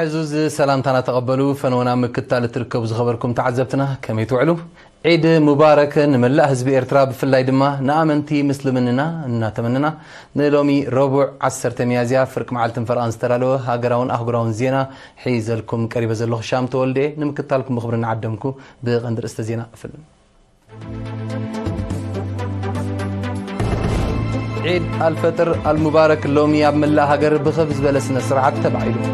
عزوز سلامتنا تقبلوا فنونا مكتال تركب زخبركم تعذبتنا كم يتوعلو عيد مبارك نملأ هزب إرتراب في الليل ما نآمنتي مسلمننا نتمننا نلومي ربع عصر تميازيا فرق معلتن فرانس ترالو هاقراون أهقراون زينا لكم كريبا زلوخ شام تولدي نمكتالكم مخبرنا عدمكو بغندر استزينا فيلم عيد الفطر المبارك لومي أب ملا هاقر بخفز بلسنا سرعة تبعيلو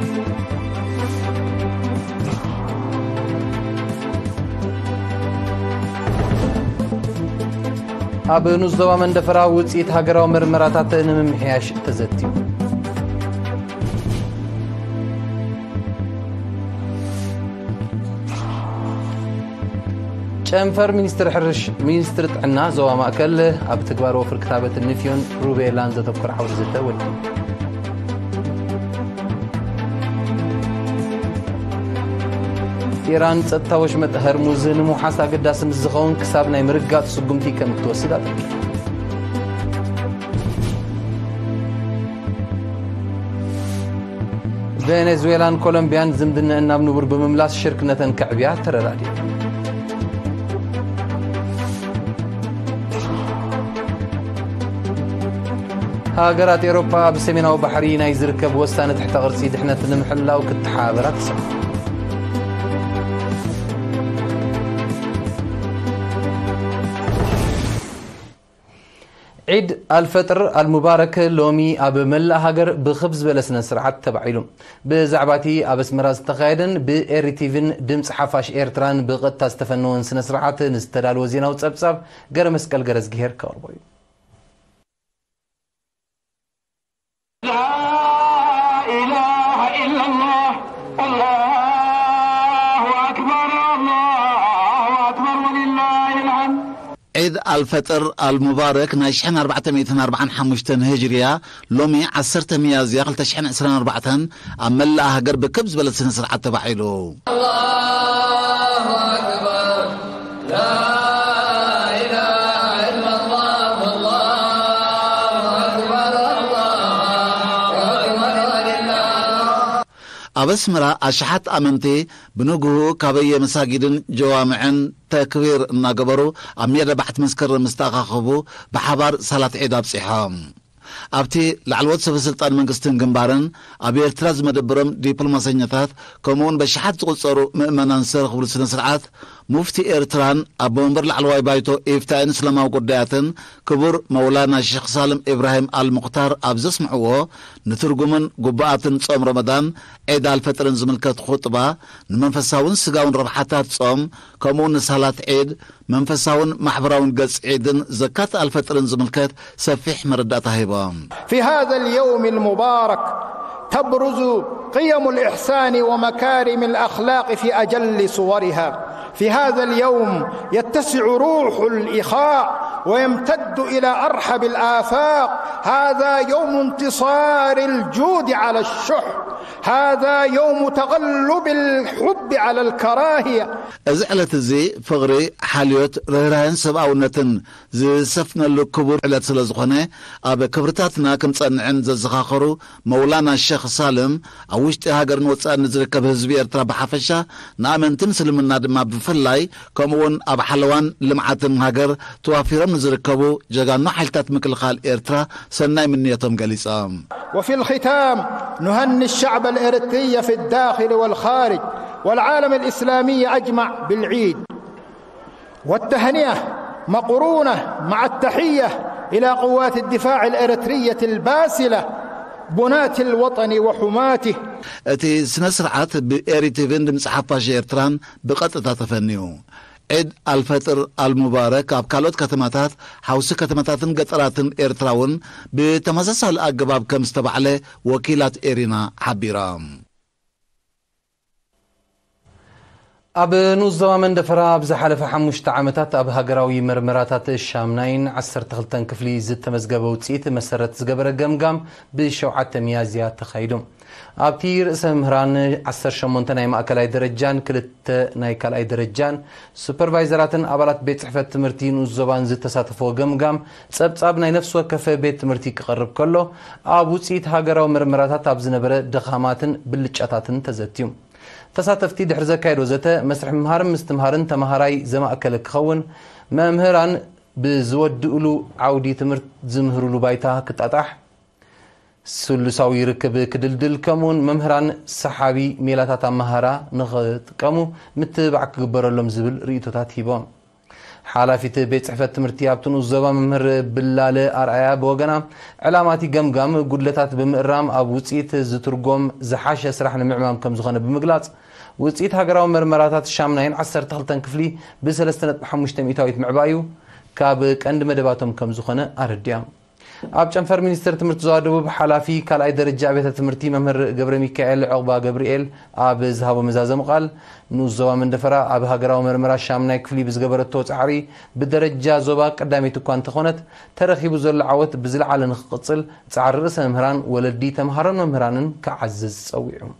ኣብ እእኑ ዞባ መንደፈራ ውፅኢት ሃገራዊ ምርመራታት ንምምሕያሽ ተዘትዩ ጨንፈር ሚኒስትር ሕርሽ ሚኒስትር ጥዕና ዞባ ማእከል ኣብ ትግባር ወፍሪ ክታበት ንፍዮን ሩቤላን ዘተኩር ዓውዲ ዝተ ኢራን ፀጥታዎች መጠ ህርሙዝ ንሙሓስ ኣገዳሲ ምስ ዝኸውን ክሳብ ናይ ምርጋፅ ስጉምቲ ከም እትወስድ ኣጠቂሱ ቬኔዙዌላን ኮሎምቢያን ዝምድንአን ናብ ንቡር ብምምላስ ሽርክነተን ክዕብያ ተረዳድዩ ሃገራት ኤውሮፓ ብሰሜናዊ ባሕሪ ናይ ዝርከብ ወሳኒ ትሕተ ቅርፂ ድሕነት ንምሕላው ክትሓበራ ትሰ ዒድ ኣልፈጥር ኣልሙባረክ ሎሚ ኣብ መላእ ሃገር ብኽብ ዝበለ ስነ ስርዓት ተባዒሉ ብዛዕባ እቲ ኣብ ኣስመራ ዝተኻየደን ብኤሪቲቭን ድምፂ ሓፋሽ ኤርትራን ብቐጥታ ዝተፈነወን ስነ ስርዓት ንዝተዳልዎ ዜናዊ ጸብጻብ ገረ መስቀል ገረ ዝግሄር ከቕርቦ እዩ الفطر المبارك ناي شحن 445 حموشتن هجريا لومي 10 ميازيا 224 ام ملا هاجر بكبز بلد سنه تبعيلو الله ኣብ ኣስመራ ኣሽሓት ኣመንቲ ብንግሁ ካበየ መሳጊድን ጀዋምዕን ተክቢር እናገበሩ ኣብ ሜዳ ባሕቲ መስከር ምስተኣኻኽቡ ብሓባር ሰላት ዒድ ኣብፂሖም ኣብቲ ላዕለዎት ሰበስልጣን መንግስትን ግንባርን ኣብ ኤርትራ ዝመደብሮም ዲፕሎማሰኛታት ከምኡውን በሽሓት ዝቝጸሩ ምእመናን ዝተረኽብሉ ስነ ስርዓት ሙፍቲ ኤርትራን ኣብ መንበር ላዕለዋይ ባይቶ ኤፍታይን እስላማዊ ጉዳያትን ክቡር መውላና ሼክ ሳልም ኢብራሂም ኣልሙኽታር ኣብ ዘስምዕዎ ንትርጉምን ጉባኣትን ጾም ረመዳን ዒድ ኣልፈጥርን ዝምልከት ኹጥባ ንመንፈሳውን ስጋውን ረብሓታት ጾም ከምኡውን ንሳላት ዒድ محبراون قلس عيدن زكاة ፈጥርን زملكات سفيح مردات ሂቦም في هذا اليوم المبارك تبرز قيم الإحسان ومكارم الأخلاق في أجل صورها في هذا اليوم يتسع روح الإخاء ويمتد إلى أرحب الآفاق هذا يوم انتصار الجود على الشح هذا يوم تغلب الحب على الكراهية أزعلة زي فغري حاليوت ريران سباو نتن زي سفن الكبر على تلزخنة أبا كبرتاتنا كم تصنعن زخاخرو مولانا الشيخ سالم أوشت هاجر نوتسان نزرك بهزبي ارترا بحفشة نامن تنسل من نادما بفلاي كمون أبا حلوان لمعات هاجر توافيرا نزركبو جغان نحل تاتمك الخال ارترا سناي من نيتهم وفي الختام نهني الشعب الإرتي في الداخل والخارج والعالم الاسلامي اجمع بالعيد والتهنئه مقرونه مع التحيه الى قوات الدفاع الاريتريه الباسله بناة الوطن وحماته اتي سنة سرعات بإيري تيفين دمس حطا جيرتران بقطة تتفنيو عيد الفطر المبارك اب كالوت كتماتات حوس كتماتات قطراتن ايرتراون بتمسس الاقباب كم استبعلي وكيلات ايرينا حبيرام ኣብ ንኡስ ዞባ መንደፈራ ብዝሓለፈ ሓሙሽተ ዓመታት ኣብ ሃገራዊ ምርምራታት ሻምናይን 12 ክፍሊ ዝተመዝገበ ውፅኢት መሰረት ዝገበረ ገምጋም ብ7 መያዝያ ተኻይዱ ኣብቲ ርእሰ ምህራን 18 ናይ ማእከላይ ደረጃን 2 ናይ ካልኣይ ደረጃን ሱፐርቫይዘራትን ኣባላት ቤት ፅሕፈት ትምህርቲ ንኡስ ዞባን ዝተሳተፈዎ ገምጋም ፀብጻብ ናይ ነፍሲ ወከፈ ቤት ትምህርቲ ክቐርብ ከሎ ኣብ ውፅኢት ሃገራዊ ምርምራታት ኣብ ዝነበረ ድኻማትን ብልጫታትን ተዘትዩ ተሳተፍቲ ድሕሪ ዘካየዶ ዘተ መስርሕ ምምሃርን ምስትምሃርን ተምሃራይ ዘማእከለ ክኸውን መምህራን ብዝወድእሉ ዓውዲ ትምህርቲ ዝምህርሉ ባይታ ክጣጣሕ ስሉሳዊ ርክብ ክድልድል ከምኡውን መምህራን ሰሓቢ ሜላታት ኣመሃራ ንኽጥቀሙ ምትባዕ ክግበረሎም ዝብል ርእቶታት ሂቦም ሓላፊት ቤት ፅሕፈት ትምህርቲ ኣብቲ ንኡስ ዞባ መምህር ብላለ ኣርኣያ ብወገና ዕላማቲ ገምጋም ጉድለታት ብምእራም ኣብ ውፅኢት ዝትርጎም ዝሓሸ ስራሕ ንምዕማም ከም ዝኾነ ብምግላጽ وزيت هاجراو مرمراتات الشامنة هين عسر تغلطن كفلي بسلا استنت محمش تميتاو يتمعبايو كابك عند مدباتهم كم زخنة أرديا أب جنفر منستر تمرت زادو بحلافي كال أي درجة بيتا تمرتي ممر قبر ميكايل عقبا قبريل أب زهابو مزازم قال نو زوا من دفرا أب هاجراو مرمرا الشامنة كفلي بز قبر التوت عري بدرجة زوبا قدامي تكوان تخونت ترخي بزر العوت بزل على نخقصل تعرر سمهران ولدي تمهران ومهران كعزز سويعهم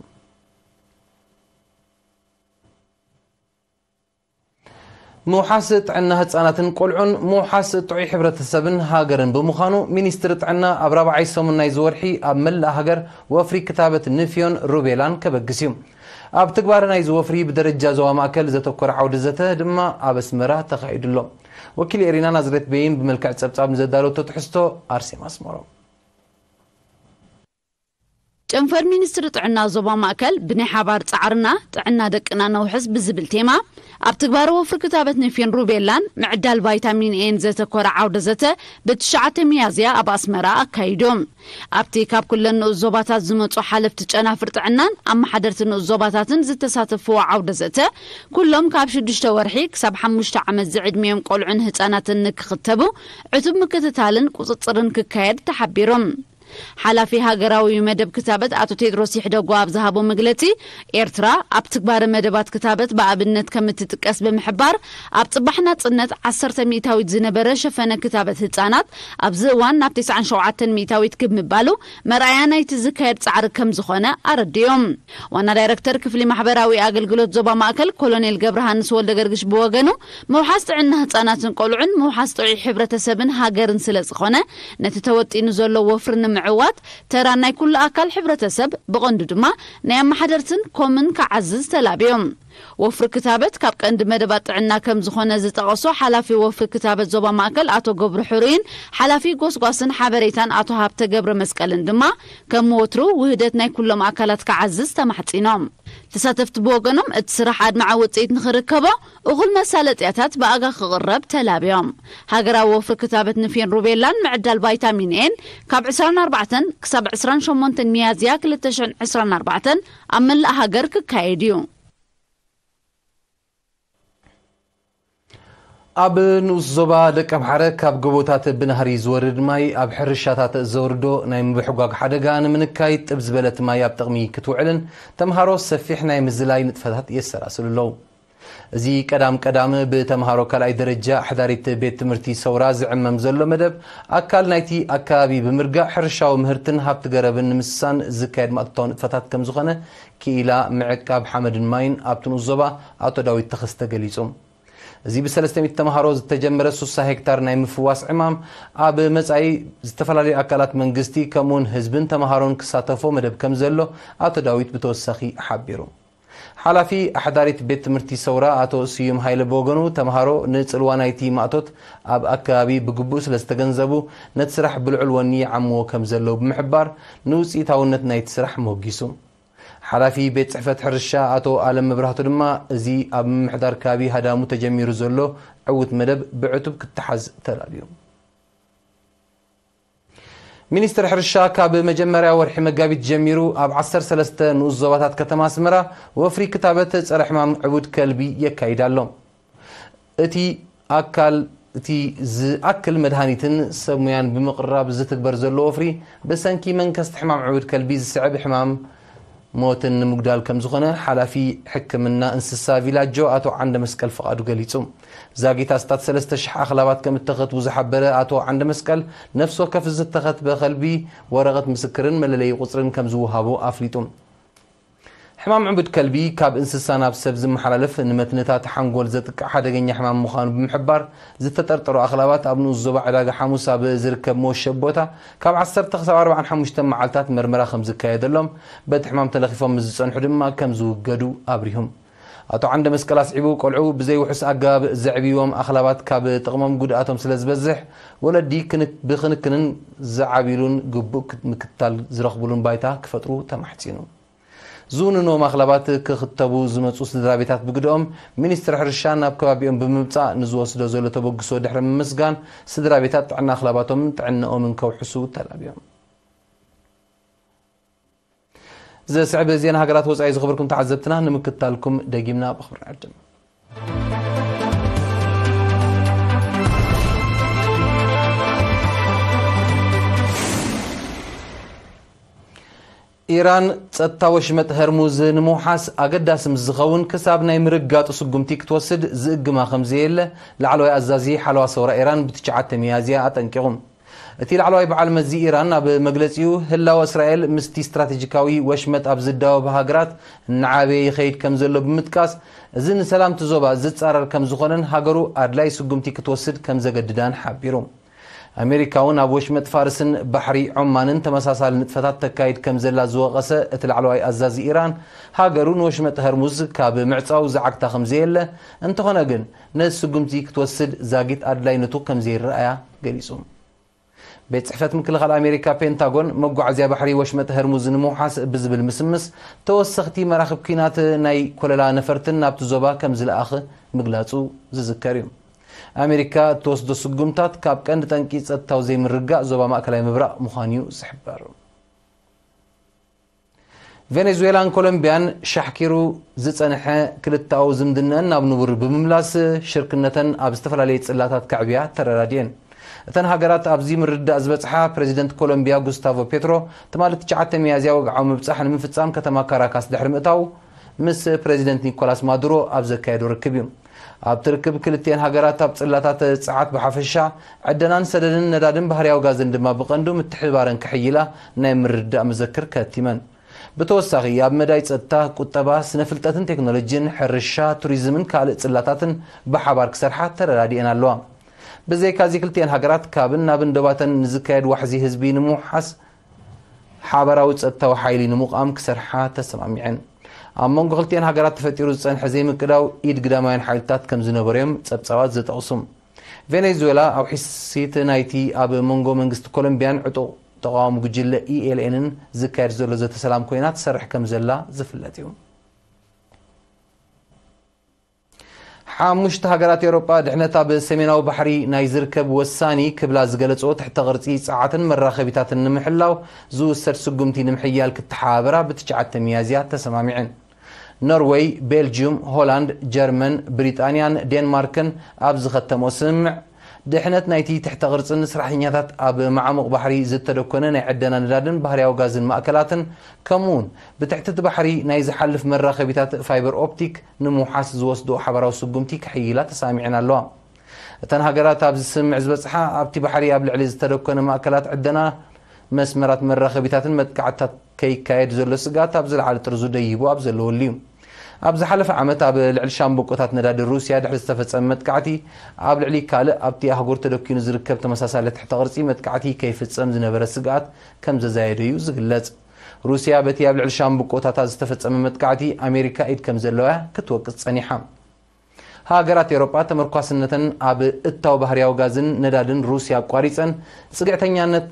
ምውሓስ ጥዕና ህፃናትን ቆልዑን ምውሓስ ጥዑይ ሕብረተሰብን ሃገርን ብምዃኑ ሚኒስትሪ ጥዕና ኣብ ራብዓይ ሰሙን ናይ ዝወርሒ ኣብ መላእ ሃገር ወፍሪ ክታበት ንፍዮን ሩቤላን ከበግስ እዩ ኣብ ትግባር ናይ ዝወፍሪ ብደረጃ ዞባ ማእከል ዘተኮረ ዓውዲ ዘተ ድማ ኣብ ኣስመራ ተኻይዱ ኣሎ ወኪል ኤሪና ናዝሬት ቤይን ብመልክዕ ፀብጻብ ንዘዳለወቶ ትሕዝቶ ኣርሴማ ኣስመሮም ጨንፈር ሚኒስትሪ ጥዕና ዞባ ማእከል ብናይ ሓባር ፃዕርና ጥዕና ደቅና ነውሕስ ብዝብል ቴማ ኣብ ትግባር ወፍርክታበት ንፊን ሩቤላን ምዕዳል ቫይታሚን ኤን ዘተኮረ ዓውደ ዘተ ብ9 መያዝያ ኣብ ኣስመራ ኣካይዶም ኣብቲ ካብ ኩለን ንኡ ዞባታት ዝመፁ ሓለፍቲ ጨናፍር ጥዕናን ኣመሓደርቲ ንኡ ዞባታትን ዝተሳተፍዎ ዓውደ ዘተ ኩሎም ካብ 6 ወርሒ ክሳብ 5 ዓመት ዝዕድሜዮም ቆልዑን ህፃናትን ንክኽተቡ ዕቱብ ምክትታልን ቁፅፅርን ክካየድ ተሓቢሮም ሓላፊ ሃገራዊ መደብ ክታበት ኣቶ ቴድሮስ ይሕደጉ ኣብ ዝሃቦ መግለጺ ኤርትራ ኣብ ትግባር መደባት ክታበት ብኣብነት ከም እትጥቀስ ብምሕባር ኣብ ጽባሕና ጽነት 10 ሚእታዊት ዝነበረ ሸፈነ ክታበት ህጻናት ኣብዚ እዋን ናብ 97 ሚእታዊት ብምባሉ መርኣያ ናይቲ ዝካየድ ጻዕሪ ከም ዝኾነ ኣረድዮም ዋና ዳይረክተር ክፍሊ ማሕበራዊ ኣገልግሎት ዞባ ማእከል ኮሎኔል ገብረሃንስ ወልደ ገርግሽ ብወገኑ ምውሓስ ጥዕና ህጻናትን ቆልዑን ምውሓስ ጥዑይ ሕብረተሰብን ሃገርን ስለ ዝኾነ ነቲ ተወጢኑ ዘሎ ወፍሪ ንምዕ ምዕዋት ተራ ናይ ኩሉ ኣካል ሕብረተሰብ ብቐንዱ ድማ ናይ ኣመሓደርትን ኮምን ክዓዝዝ ተላብዮም ወፍሪ ክታበት ካብ ቀንዲ መደባት ጥዕና ከም ዝኾነ ዝጠቐሶ ሓላፊ ወፍሪ ክታበት ዞባ ማእከል ኣቶ ገብሩ ሕሩይን ሓላፊ ጎስጓስን ሓበሬታን ኣቶ ሃብተ ገብረ መስቀልን ድማ ከም ወትሩ ውህደት ናይ ኩሎም ኣካላት ክዓዝዝ ተማሕፂኖም ተሳተፍቲ ብወገኖም እቲ ስራሕ ኣድማዓ ውፅኢት ንኽርከቦ እኹል መሳለጥያታት ብኣጋ ክቕረብ ተላብዮም ሃገራዊ ወፍሪ ክታበት ንፊን ሩቤላን ምዕዳል ቫይታሚን ኤን ካብ 24 ክሳብ 28 ሚያዝያ 2024 ኣብ መላእ ሃገር ክካየድ እዩ ኣብ ንኡስ ዞባ ደቂ ኣምሓረ ካብ ጎቦታት ብናህሪ ዝወርድ ማይ ኣብ ሕርሻታት ዘወርዶ ናይ ምብሕጓግ ሓደጋ ንምንካይ ጥብ ዝበለት ማይ ኣብ ጥቕሚ ክትውዕልን ተምሃሮ ሰፊሕ ናይ ምዝላይ ንጥፈታት የሰላስሉ ኣለዉ እዚ ቀዳም ቀዳም ብተምሃሮ ካልኣይ ደረጃ ሕዳሪት ቤት ትምህርቲ ሰውራ ዝዕመም ዘሎ መደብ ኣካል ናይቲ ኣከባቢ ብምርጋእ ሕርሻዊ ምህርትን ሃብቲ ገረብን ንምስሳን ዝካየድ ማእትታዊ ንጥፈታት ከም ዝኾነ ክኢላ ምዕቃብ ሓመድን ማይን ኣብቲ ንኡስ ዞባ ኣቶ ዳዊት ተኸስተ ገሊፁም እዚ ብ300 ተምሃሮ ዝተጀመረ 60 ሄክታር ናይ ምፍዋስ ዕማም ኣብ መጻኢ ዝተፈላለዩ ኣካላት መንግስቲ ከምኡውን ህዝብን ተምሃሮን ክሳተፎ መደብ ከም ዘሎ ኣቶ ዳዊት ብተወሳኺ ሓቢሩ ሓላፊ ኣሕዳሪት ቤት ትምህርቲ ሰውራ ኣቶ ስዩም ሃይለ ብወገኑ ተምሃሮ ንፅልዋ ናይቲ ማእቶት ኣብ ኣከባቢ ብግቡእ ስለ ዝተገንዘቡ ነቲ ስራሕ ብልዑል ወኒ ዓምዎ ከም ዘለዉ ብምሕባር ንውፅኢታውነት ናይቲ ስራሕ መወጊሱ ሓላፊ ቤት ፅሕፈት ሕርሻ ኣቶ ኣለም መብራህቱ ድማ እዚ ኣብ ምምሕዳር ከባቢ ሃዳሙ ተጀሚሩ ዘሎ ዕውት መደብ ብዕቱብ ክትሓዝ ተዳልዩ ሚኒስትር ሕርሻ ካብ መጀመርያ ወርሒ መጋቢት ጀሚሩ ኣብ 13 ንኡስ ዞባታት ከተማ ኣስመራ ወፍሪ ክታበት ፀረ ሕማም ዕቡድ ከልቢ የካይድ ኣሎ እቲ ኣካል እቲ ዝኣክል መድሃኒትን ሰብ ሙያን ብምቕራብ ዝትግበር ዘሎ ወፍሪ ብሰንኪ መንከስቲ ሕማም ዕቡድ ከልቢ ዝስዕብ ሕማም موتن نمقدال كم زغنا حالا في حكمنا انسسا فيلاج جو اتو عند مسكل فقادو قليتم زاقي تاستات سلسة شح اخلاوات كم اتخذ وزحبرة اتو عند مسكل نفسه كفز اتخذ بقلبي ورغت مسكرن مللي قصرن كم زوهابو افليتم ሕማም ዕቡድ ከልቢ ካብ እንስሳ ናብ ሰብ ዝመሓላለፍ ንመትነታት ሓንጎል ዘጥቅዕ ሓደገኛ ሕማም ምዃኑ ብምሕባር ዝተጠርጠሩ ኣኽላባት ኣብ ንኡስ ዞባ ዕዳጋ ሓሙስ ኣብ ዝርከብ መወሸብ ቦታ ካብ 10 ክሳብ 45 መዓልታት መርመራ ከም ዝካየደሎም በቲ ሕማም ተለኺፎም ምስ ዝፀንሑ ድማ ከም ዝውገዱ ኣብሪሁም ኣቶ ዓንደ መስቀል ኣስዒቡ ቆልዑ ብዘይውሑስ ኣገባብ ዘዕብይዎም ኣኽላባት ካብ ጥቕሞም ጉድኣቶም ስለ ዝበዝሕ ወለዲ ብክንክንን ዝዓቢሉን ግቡእ ምክትታል ዝረኽብሉን ባይታ ክፈጥሩ ተማሕፂኑ ዝውንኖ ማክላባት ክክተቡ ዝመፁ ስድራ ቤታት ብግድኦም ሚኒስትር ሕርሻ ናብ ከባቢኦም ብምምፃእ ንዝወስዶ ዘሎ ተበግሶ ድሕሪ ምምስጋን ስድራ ቤታት ጥዕና ኣክላባቶምን ጥዕነኦምን ከውሕሱ ተላብዮም ዘስዕብ ዜና ሃገራት ወፃኢ ዝክብርኩም ተዓዘብትና ንምክታልኩም ደጊምና ብኽብሪ ዕድም ኢራን ፀጥታዊ ሽመጥ ሄርሙዝ ንምውሓስ ኣገዳሲ ምስ ዝኸውን ክሳብ ናይ ምርጋጡ ስጉምቲ ክትወስድ ዝእግማ ከምዘየለ ላዕለዋይ ኣዛዚ ሓለዋ ሰውራ ኢራን ብትሽዓተ መያዝያ ኣጠንቂቑም እቲ ላዕለዋይ በዓል መዚ ኢራን ኣብ መግለፂኡ ህላወ እስራኤል ምስቲ ስትራቴጂካዊ ወሽመጥ ኣብ ዝዳወብ ሃገራት እናዓበየ ይኸይድ ከም ዘሎ ብምጥቃስ እዚ ንሰላምቲ ዞባ ዝፃረር ከም ዝኾነን ሃገሩ ኣድላይ ስጉምቲ ክትወስድ ከም ዘገድዳን ሓቢሩ أمريكاون أبوش متفارسن بحري عمان انت مساسال نتفتات تكايد كمزلا زوغسة اتل علواي أزاز إيران هاقرون وشمت هرمز كاب معتاو زعاق تخمزيلا انتو خنقن نسو قمتيك توسد زاقيت أدلاي نتو كمزيل رأيا قريسوم بيت صحفة مكلغة الأمريكا بنتاغون مقو عزيا بحري وشمت هرمز نموحاس بزب المسمس توسختي مراخب كينات ناي كوللا نفرتن نابتزوبا كمزل آخ مقلاتو ززكاريوم ኣሜሪካ እትወስዶ ስጉምታት ካብ ቀንዲ ጠንቂ ፀጥታዊ ዘይምርጋእ ዞባ ማእከላይ ምብራቅ እዩ ዝሕበር ቬኔዙዌላን ኮሎምብያን ሻሕኪሩ ዝፀንሐ ክልታዊ ዝምድነአን ናብ ንቡር ብምምላስ ሽርክነተን ኣብ ዝተፈላለየ ፅላታት ካዕብያ ተረዳድየን እተን ሃገራት ኣብዚ ምርዳእ ዝበፅሓ ፕሬዚደንት ኮሎምብያ ጉስታቮ ፔትሮ ትማሊ 9 መያዝያ ወግዓዊ ምብፃሕ ንምፍፃም ከተማ ካራካስ ድሕሪ ምእታው ምስ ፕሬዚደንት ኒኮላስ ማዱሮ ኣብ ዘካየዶ ርክብ እዩ ኣብ ትርክብ ክልተን ሃገራት ኣብ ፅላታት ፅዓት ብሓፈሻ ዕደናን ሰደድን ነዳድን ባህርያዊ ጋዝን ድማ ብቐንዱ ምትሕባረን ክሕይላ ናይ ምርዳእ መዘክር ከቲመን ብተወሳኺ ኣብ መዳይ ፀጥታ ቁጠባ ስነ ፍልጠትን ቴክኖሎጂን ሕርሻ ቱሪዝምን ካልእ ፅላታትን ብሓባር ክሰርሓ ተረዳዲአን ኣለዋ ብዘይካዚ ክልተን ሃገራት ካብን ናብን ደባተን ንዝካየድ ዋሕዚ ህዝቢ ንምውሓስ ሓበራዊ ፀጥታዊ ሓይሊ ንምቃም ክሰርሓ ተሰማሚዐን ኣብ መንጎ ክልትኤን ሃገራት ተፈጢሩ ዝፀንሐ ዘይምቅዳው ኢድ ግዳማውያን ሓይልታት ከም ዝነበሩ እዮም ፀብፃባት ዘጠቕሱ ቬነዙዌላ ኣብ ሒሲት ናይቲ ኣብ መንጎ መንግስቲ ኮሎምብያን ዕጡቕ ተቃዋሚ ጉጅለ ኢኤልኤንን e ዝካየድ ዘሎ ዘተ ሰላም ኮይና ትሰርሕ ከም ዘላ ዝፍለጥ እዩ ሓሙሽተ ሃገራት ኤሮጳ ድሕነት ኣብ ሰሜናዊ ባሕሪ ናይ ዝርከብ ወሳኒ ክብላ ዝገለጾ ትሕተ ቅርፂ ፀዓትን መራከቢታትን ንምሕላው ዝውሰድ ስጉምቲ ንምሕያል ክትሓባበራ ብትሸዓተ መያዝያ ሚያዝያ ተሰማሚዐን ኖርዌይ ቤልጅዩም ሆላንድ ጀርመን ብሪጣንያን ዴንማርክን ኣብ ዝኸተሞ ስምምዕ ድሕነት ናይቲ ትሕተ ቅርፅን ስራሕኛታት ኣብ መዓሙቕ ባሕሪ ዝተደኮነ ናይ ዕደና ነዳድን ባህርያዊ ጋዝን ማእከላትን ከምኡውን ብትሕቲ እቲ ባሕሪ ናይ ዝሓልፍ መራኸቢታት ፋይበር ኦፕቲክ ንምውሓስ ዝወስዱ ሓበራዊ ስጉምቲ ክሕይላ ተሳሚዕና ኣለዋ እተን ሃገራት ኣብዚ ስምዕ ዝበፅሓ ኣብቲ ባሕሪ ኣብ ልዕሊ ዝተደኮነ ማእከላት ዕደና መስመራት መራኸቢታትን መጥቃዕትታት ከይካየድ ዘሎ ስጋት ኣብ ዝለዓለ ጥርዙ ደይቡ ኣብ ዘለወሉ እዩ ኣብ ዝሓለፈ ዓመት ኣብ ልዕሊ ሻምቦቆታት ነዳዲ ሩስያ ድሕሪ ዝተፈፀመ መጥካዕቲ ኣብ ልዕሊ ካልእ ኣብቲ ኣህጉር ተደኪኑ ዝርከብ ተመሳሳለ ትሕተ ቅርፂ መጥካዕቲ ከይፍፀም ዝነበረ ስግኣት ከም ዘዛየደ እዩ ዝግለጽ ሩስያ በቲ ኣብ ልዕሊ ሻምቦቆታታት ዝተፈፀመ መጥካዕቲ ኣሜሪካ ኢድ ከም ዘለዋ ክትወቅስ ፀኒሓ ሃገራት ኤሮጳ ተመርኳስነተን ኣብ እታው ባህርያዊ ጋዝን ነዳድን ሩስያ ኣቋሪፀን ፅግዕተኛነት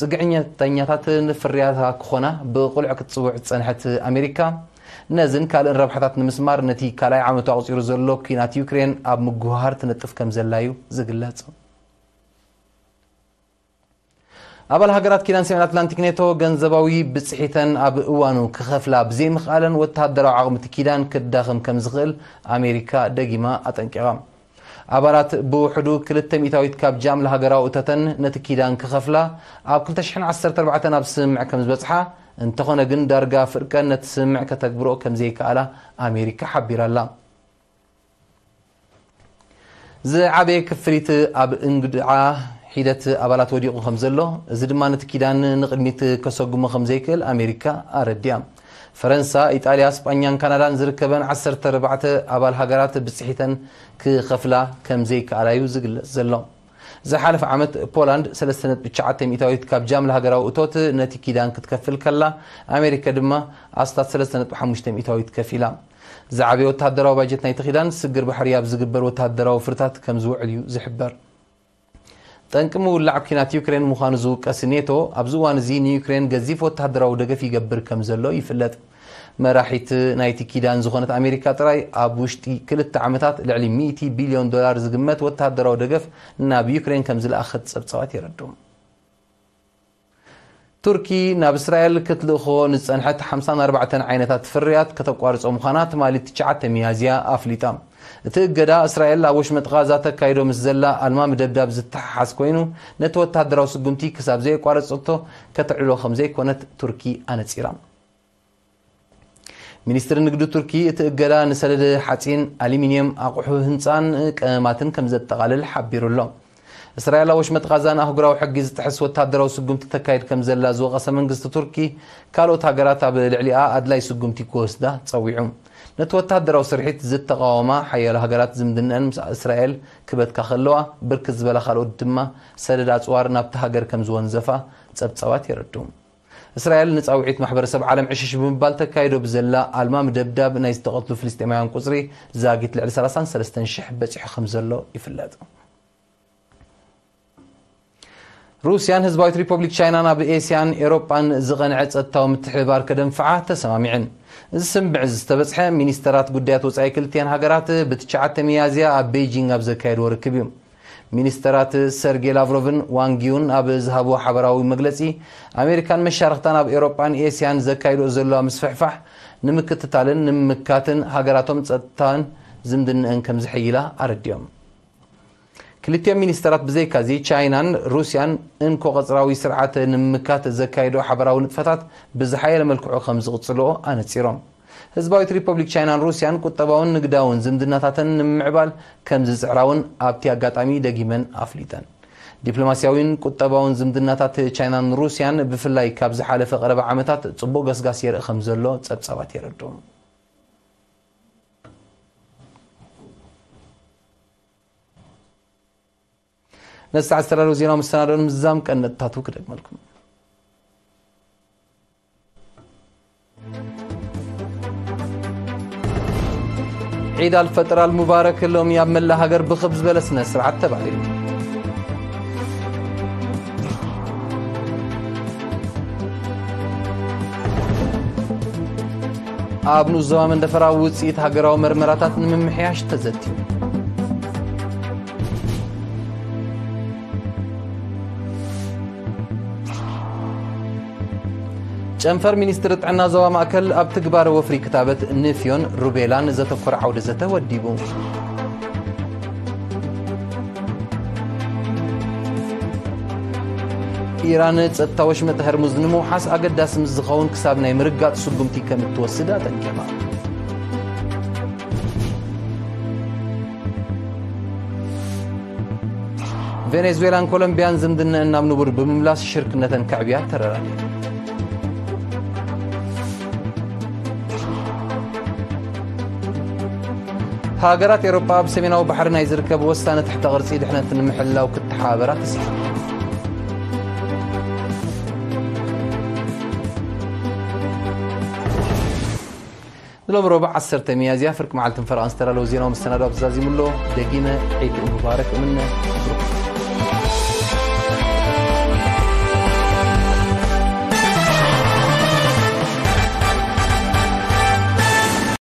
ፅግዕኛተኛታትን ፍርያታ ክኾና ብቑልዑ ክትፅውዕ ዝፀንሐት ኣሜሪካ ነዝን ካልእን ረብሓታት ንምስማር ነቲ ካልኣይ ዓመቱ ኣቕፂሩ ዘሎ ኩናት ዩክሬን ኣብ ምግውሃር ትነጥፍ ከም ዘላዩ ዝግለጽ ኣባል ሃገራት ኪዳን ሰሜን ኣትላንቲክ ኔቶ ገንዘባዊ ብፅሒተን ኣብ እዋኑ ክኸፍላ ብዘይምኽኣለን ወተሃደራዊ ዓቕሚ ቲ ኪዳን ክዳኽም ከም ዝኽእል ኣሜሪካ ደጊማ ኣጠንቂቓ ኣባላት ብውሕዱ 200ዊት ካብ ጃምላ ሃገራዊ እተተን ነቲ ኪዳን ክኸፍላ ኣብ 214 ኣብ ስምምዕ ከም ዝበፅሓ እንተኾነ ግን ዳርጋ ፍርቀን ነቲ ስምምዕ ከተግብሮ ከም ዘይከኣላ ኣሜሪካ ሓቢራላ ዝዓበየ ክፍሊት ኣብ እንግድዓ ሒደት ኣባላት ወዲቑ ከም ዘሎ እዚ ድማ ነቲ ኪዳን ንቕድሚት ከሰጉሞ ከም ዘይክእል ኣሜሪካ ኣረዲያ فرنسا إيطاليا إسبانيا كندا زركبان، عسر تربعة أبال هجرات بسحيتا كخفلة كم زي كأرايو زقل زلهم زحالف عمت بولند سلسنة بتشعت ميتاويت كاب جامل هجرة وتوت نتي كيدان كتكفل كلا أمريكا دما أستا أستات بحمش تم ميتاويت كفيلا زعبي وتهدروا باجتنا يتخيدان سجر بحرياب زجبر وتهدروا وفرتات كم زوع اليو زحبر تنكم ولعب كنات يوكرين مخانزو كاسنيتو ابزوان زين يوكرين غزيف وتهدراو دغف في كم زلو يفلت مراحيت نايتي كيدان زغنت امريكا تراي ابوشتي كل التعاملات لعلي 100 بليون دولار زغمت وتهدراو دغف في بيوكرين كم زل اخذ سبصات يردوم تركي ناب اسرائيل كتلخو نصنحت 54 عينات فريات كتقوارص مخانات مالي تشعت ميازيا افليتام እቲ እገዳ እስራኤል ኣብ ወሽመጥኻ ዛተካይዶ ምስ ዘላ ኣልማም ደብዳብ ዝተሓሓዝ ኮይኑ ነቲ ወታደራዊ ስጉምቲ ክሳብ ዘየቋረፀቶ ከተዕሎ ከም ዘይኮነት ቱርኪ ኣነፂራ ሚኒስትሪ ንግዲ ቱርኪ እቲ እገዳ ንሰለድ ሓፂን ኣሉሚንየም ኣቑሑ ህንፃን ቀመማትን ከም ዘጠቓልል ሓቢሩ ኣሎ اسرائيل وش متغازان اهو غراو حق زي تحس وتادروا سقمت تكاير كم زلا زو قسم انجست تركي كالو تاغرات بالعليا ادلاي سقمتي كوسدا تصويعم نتو تادروا سرحيت زت تقاوما حي الهجرات زمدن اسرائيل كبت كخلوا بركز بلا خلو دما سدد اصوار نابت هاجر كم زون زفا تصبصوات يردوم اسرائيل نصاوعيت محبر سب عالم عشش بمبال تكايدو بزلا الما مدبداب نايز تقتلو فلسطين قصري زاقت لعل 33 شح بصح خمزلو يفلاتو ሩስያን ህዝባዊት ሪፐብሊክ ቻይናን ኣብ ኤስያን ኤሮጳን ዝቐንዐ ፀጥታዊ ምትሕብባር ከደንፍዓ እዚ ስምብዕ ዝተበፅሐ ሚኒስተራት ጉዳያት ወፃኢ ክልትን ሃገራት ብትሸዓተ መያዝያ ኣብ ቤይጂንግ ኣብ ዘካየድዎ ርክብ እዩ ሚኒስተራት ሰርጌ ላቭሮቭን ዋንጊውን ኣብ ዝሃብዎ ሓበራዊ መግለፂ ኣሜሪካን መሻርክታን ኣብ ኤሮጳን ኤስያን ዘካይድኦ ዘለዋ ምስፍሕፋሕ ንምክትታልን ንምምካትን ሃገራቶም ፀጥታን ዝምድንአን ከም ዝሕይላ ኣረዲዮም ክልቲኦም ሚኒስተራት ብዘይካ ቻይናን ሩስያን እንኮቐፅራዊ ስርዓት ንምምካት ዘካየዶ ሓበራዊ ንጥፈታት ብዝሓየለ መልክዑ ከም ዝቕፅልኦ ኣነፂሮም ህዝባዊት ሪፐብሊክ ቻይናን ሩስያን ቁጠባውን ንግዳውን ዝምድናታትን ንምዕባል ከም ዝፅዕራውን ኣብቲ ኣጋጣሚ ደጊመን ኣፍሊጠን ዲፕሎማስያዊን ቁጠባውን ዝምድናታት ቻይናን ሩስያን ብፍላይ ካብ ዝሓለፈ ቀረባ ዓመታት ፅቡቅ ገስጋስ የርኢ ከም ዘሎ ፀብፀባት የረድም ነስ አስተዳደሩ ዜናው መስተናደሩም እዛም ቀን ነጥታቱ ክደግ መልኩ ነው ዒድ አልፈጥር አልሙባረክ ሎም ኣብ መላ ሃገር ብኽብ ዝበለ ስነ ስርዓት ተባሂሉ ኣብ ንኡስ ዞባ መንደፈራ ውፅኢት ሃገራዊ መርመራታት ንምምሕያሽ ተዘትዩ ጨንፈር ሚኒስትር ጥዕና ዞባ ማእከል ኣብ ትግባር ወፍሪ ክታበት ንፍዮን ሩቤላን ዘተኮረ ዓውደ ዘተ ወዲቡ ኢራን ፀጥታ ወሽመጥ ሕርሙዝ ንምውሓስ ኣገዳሲ ምስ ዝኸውን ክሳብ ናይ ምርጋፅ ስጉምቲ ከም እትወስድ ኣጠንቂማ ቬኔዙዌላን ኮሎምቢያን ዝምድነአን ናብ ንቡር ብምምላስ ሽርክነተን ክዕብያ ተረራልየን هاجرات اوروبا بسمينا وبحرنا يزركب وسانة تحت غرسيد احنا تنمحلا وكنت حابرات دلوم ربع عصر تميازي افرك معلتم فرانس ترى لو زينا ومستنى ابزازي دقينا عيد مبارك ومنا